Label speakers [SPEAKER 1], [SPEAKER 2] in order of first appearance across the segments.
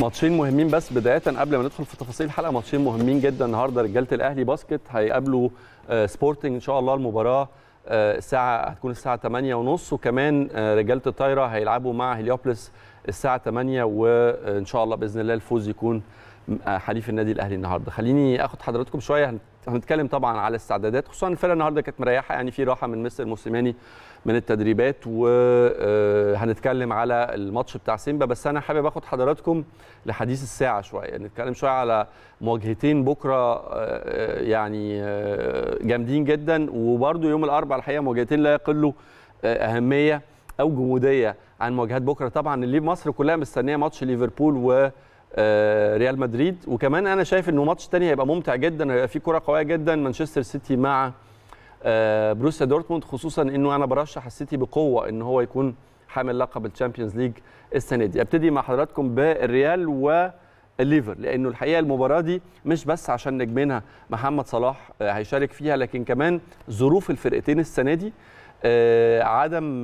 [SPEAKER 1] ماتشين مهمين بس بدايه قبل ما ندخل في تفاصيل الحلقه ماتشين مهمين جدا النهارده رجاله الاهلي باسكت هيقابلوا آه، سبورتنج ان شاء الله المباراه آه، الساعه هتكون الساعه 8 ونص وكمان آه، رجاله الطايره هيلعبوا مع هليوبلس الساعه 8 وان شاء الله باذن الله الفوز يكون حليف النادي الاهلي النهارده خليني اخد حضراتكم شويه هنتكلم طبعا على الاستعدادات خصوصا الفرقه النهارده كانت مريحه يعني في راحه من مستر موسيماني من التدريبات وهنتكلم آه، على الماتش بتاع سيمبا بس انا حابب اخد حضراتكم لحديث الساعه شويه نتكلم شويه على مواجهتين بكره آه، آه، يعني جامدين جدا وبرده يوم الاربعاء الحقيقه مواجهتين لا يقلوا اهميه او جموديه عن مواجهات بكره طبعا اللي مصر كلها مستنيه ماتش ليفربول و آه، ريال مدريد وكمان انا شايف انه ماتش تاني هيبقى ممتع جدا هيبقى فيه كره قويه جدا مانشستر سيتي مع آه، بروسيا دورتموند خصوصا انه انا برشح السيتي بقوه ان هو يكون حامل لقب الشامبيونز ليج السنه دي ابتدي مع حضراتكم بالريال و الليفر لانه الحقيقه المباراه دي مش بس عشان نجمينها محمد صلاح آه، هيشارك فيها لكن كمان ظروف الفرقتين السنه دي عدم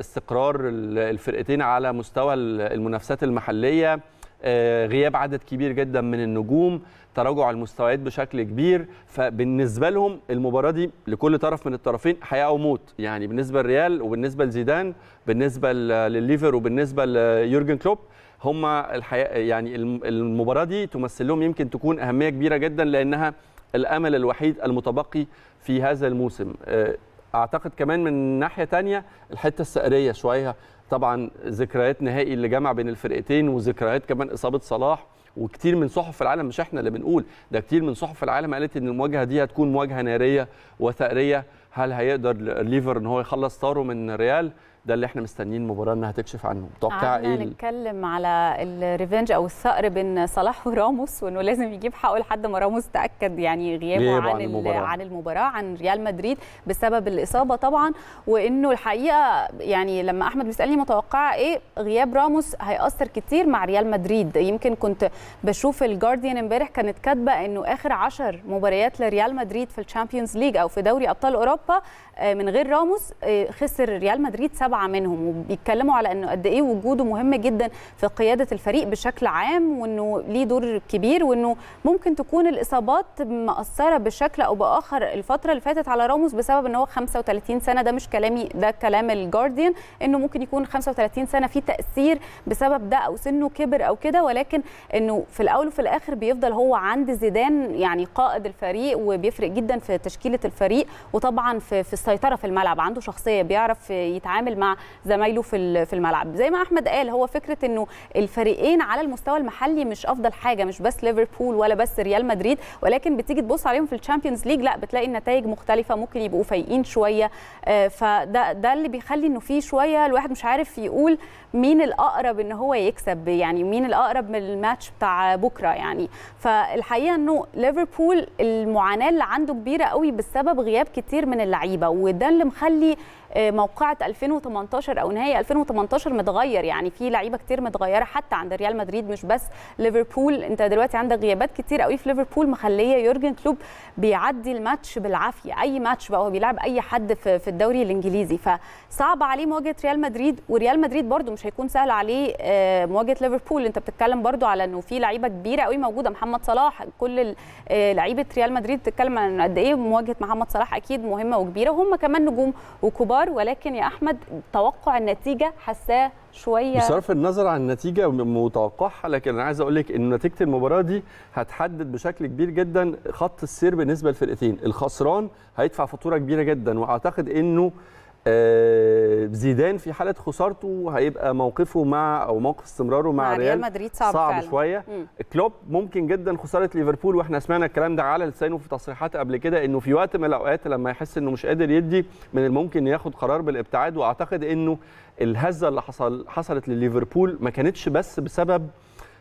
[SPEAKER 1] استقرار الفرقتين على مستوى المنافسات المحليه آه، غياب عدد كبير جدا من النجوم تراجع المستويات بشكل كبير فبالنسبه لهم المباراه دي لكل طرف من الطرفين حياه او موت يعني بالنسبه للريال وبالنسبه لزيدان بالنسبه لليفر وبالنسبه ليورجن كلوب هم الحقيقه يعني المباراه دي تمثل لهم يمكن تكون اهميه كبيره جدا لانها الامل الوحيد المتبقي في هذا الموسم آه، اعتقد كمان من ناحيه تانية الحته السقريه شويه طبعا ذكريات نهائي اللي جمع بين الفرقتين وذكريات كمان اصابه صلاح وكتير من صحف العالم مش احنا اللي بنقول ده كتير من صحف العالم قالت ان المواجهه دي هتكون مواجهه ناريه وثأريه هل هيقدر ليفر ان هو يخلص طاره من ريال ده اللي احنا مستنيين المباراه انها تكشف عنه متوقع ايه
[SPEAKER 2] هنتكلم على الريفنج او الثأر بين صلاح وراموس وانه لازم يجيب حقه لحد ما راموس تاكد يعني غيابه عن عن المباراة. عن المباراه عن ريال مدريد بسبب الاصابه طبعا وانه الحقيقه يعني لما احمد بيسالني متوقعه ايه غياب راموس هياثر كتير مع ريال مدريد يمكن كنت بشوف الجارديان امبارح كانت كاتبه انه اخر 10 مباريات لريال مدريد في الشامبيونز ليج او في دوري ابطال اوروبا آه، من غير راموس آه، خسر ريال مدريد سبعة منهم وبيتكلموا على انه قد ايه وجوده مهم جدا في قياده الفريق بشكل عام وانه ليه دور كبير وانه ممكن تكون الاصابات مأثره بشكل او باخر الفتره اللي فاتت على راموس بسبب ان هو 35 سنه ده مش كلامي ده كلام الجارديان انه ممكن يكون 35 سنه في تاثير بسبب ده او سنه كبر او كده ولكن انه في الاول وفي الاخر بيفضل هو عند زيدان يعني قائد الفريق وبيفرق جدا في تشكيله الفريق وطبعا في, في السيطره في الملعب عنده شخصيه بيعرف يتعامل مع زمايله في في الملعب زي ما احمد قال هو فكره انه الفريقين على المستوى المحلي مش افضل حاجه مش بس ليفربول ولا بس ريال مدريد ولكن بتيجي تبص عليهم في الشامبيونز ليج لا بتلاقي النتائج مختلفه ممكن يبقوا فايقين شويه آه، فده ده اللي بيخلي انه في شويه الواحد مش عارف يقول مين الاقرب ان هو يكسب يعني مين الاقرب من الماتش بتاع بكره يعني فالحقيقه انه ليفربول المعاناه اللي عنده كبيره قوي بسبب غياب كتير من اللعيبه وده اللي مخلي آه، موقعة 2018 أو نهاية 2018 متغير يعني في لعيبة كتير متغيرة حتى عند ريال مدريد مش بس ليفربول أنت دلوقتي عندك غيابات كتير قوي في ليفربول مخلية يورجن كلوب بيعدي الماتش بالعافية أي ماتش بقى هو بيلعب أي حد في الدوري الإنجليزي فصعب عليه مواجهة ريال مدريد وريال مدريد برده مش هيكون سهل عليه آه، مواجهة ليفربول أنت بتتكلم برده على أنه في لعيبة كبيرة قوي موجودة محمد صلاح كل آه، لعيبة ريال مدريد بتتكلم عن قد إيه مواجهة محمد صلاح أكيد مهمة وكبيرة وهم كمان نجوم وكبار القرار ولكن يا احمد توقع النتيجه حساه شويه بصرف
[SPEAKER 1] النظر عن النتيجه متوقعها لكن انا عايز اقول لك ان نتيجه المباراه دي هتحدد بشكل كبير جدا خط السير بالنسبه للفرقتين الخسران هيدفع فاتوره كبيره جدا واعتقد انه آه، زيدان في حاله خسارته هيبقى موقفه مع او موقف استمراره مع, مع ريال مدريد صعب, صعب شويه مم. كلوب ممكن جدا خساره ليفربول واحنا سمعنا الكلام ده على لسانه في تصريحات قبل كده انه في وقت من الاوقات لما يحس انه مش قادر يدي من الممكن ياخد قرار بالابتعاد واعتقد انه الهزه اللي حصل حصلت لليفربول ما كانتش بس بسبب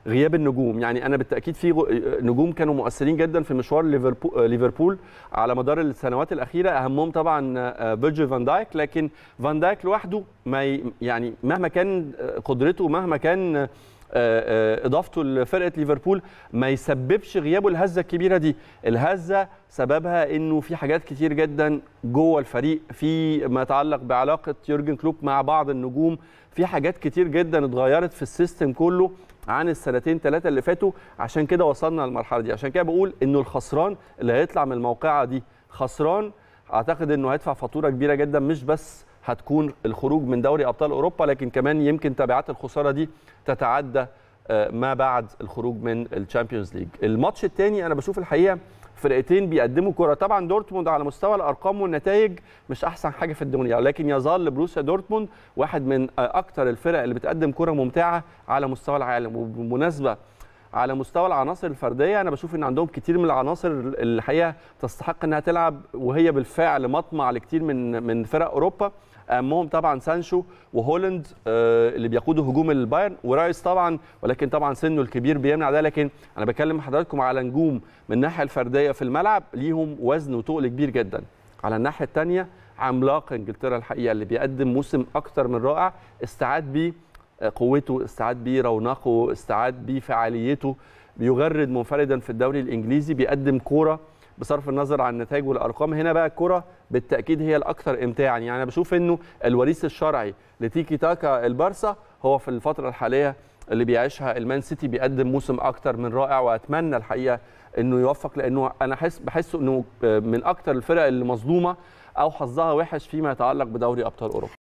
[SPEAKER 1] غياب النجوم يعني انا بالتاكيد في نجوم كانوا مؤثرين جدا في مشوار آه، ليفربول على مدار السنوات الاخيره اهمهم طبعا آه، فيرجيل فان دايك لكن فان دايك لوحده ما يعني مهما كان آه، قدرته مهما كان اضافته لفرقه ليفربول ما يسببش غيابه الهزه الكبيره دي الهزه سببها انه في حاجات كتير جدا جوه الفريق في ما يتعلق بعلاقه يورجن كلوب مع بعض النجوم في حاجات كتير جدا اتغيرت في السيستم كله عن السنتين ثلاثه اللي فاتوا عشان كده وصلنا للمرحله دي عشان كده بقول انه الخسران اللي هيطلع من الموقعه دي خسران اعتقد انه هيدفع فاتوره كبيره جدا مش بس هتكون الخروج من دوري ابطال اوروبا لكن كمان يمكن تبعات الخساره دي تتعدى آه، ما بعد الخروج من الشامبيونز ليج الماتش الثاني انا بشوف الحقيقه فرقتين بيقدموا كره طبعا دورتموند على مستوى الارقام والنتائج مش احسن حاجه في الدنيا ولكن يظل بروسيا دورتموند واحد من اكثر الفرق اللي بتقدم كره ممتعه على مستوى العالم وبمناسبه على مستوى العناصر الفرديه انا بشوف ان عندهم كتير من العناصر الحقيقه تستحق انها تلعب وهي بالفعل مطمع لكتير من من فرق اوروبا اهمهم طبعا سانشو وهولند آه، اللي بيقودوا هجوم البايرن ورايس طبعا ولكن طبعا سنه الكبير بيمنع ده لكن انا بكلم حضراتكم على نجوم من الناحيه الفرديه في الملعب ليهم وزن وتقل كبير جدا على الناحيه الثانيه عملاق انجلترا الحقيقه اللي بيقدم موسم اكثر من رائع استعاد بيه قوته استعاد بيه رونقه استعاد بيه فعاليته بيغرد منفردا في الدوري الانجليزي بيقدم كوره بصرف النظر عن النتائج والارقام هنا بقى الكوره بالتاكيد هي الاكثر امتاعا يعني انا بشوف انه الوريث الشرعي لتيكي تاكا البارسا هو في الفتره الحاليه اللي بيعيشها المان سيتي بيقدم موسم اكثر من رائع واتمنى الحقيقه انه يوفق لانه انا حس بحسه انه من اكثر الفرق اللي مظلومه او حظها وحش فيما يتعلق بدوري ابطال اوروبا